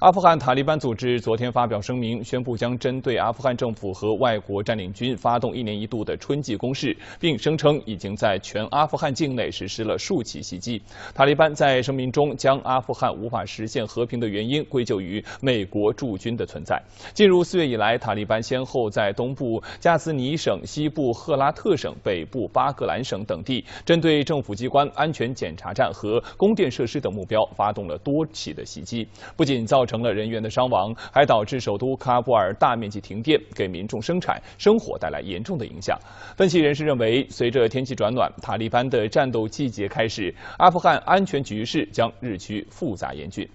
阿富汗塔利班组织昨天发表声明，宣布将针对阿富汗政府和外国占领军发动一年一度的春季攻势，并声称已经在全阿富汗境内实施了数起袭击。塔利班在声明中将阿富汗无法实现和平的原因归咎于美国驻军的存在。进入四月以来，塔利班先后在东部加斯尼省、西部赫拉特省、北部巴格兰省等地，针对政府机关、安全检查站和供电设施等目标，发动了多起的袭击，不仅造。成了人员的伤亡，还导致首都喀布尔大面积停电，给民众生产生活带来严重的影响。分析人士认为，随着天气转暖，塔利班的战斗季节开始，阿富汗安全局势将日趋复杂严峻。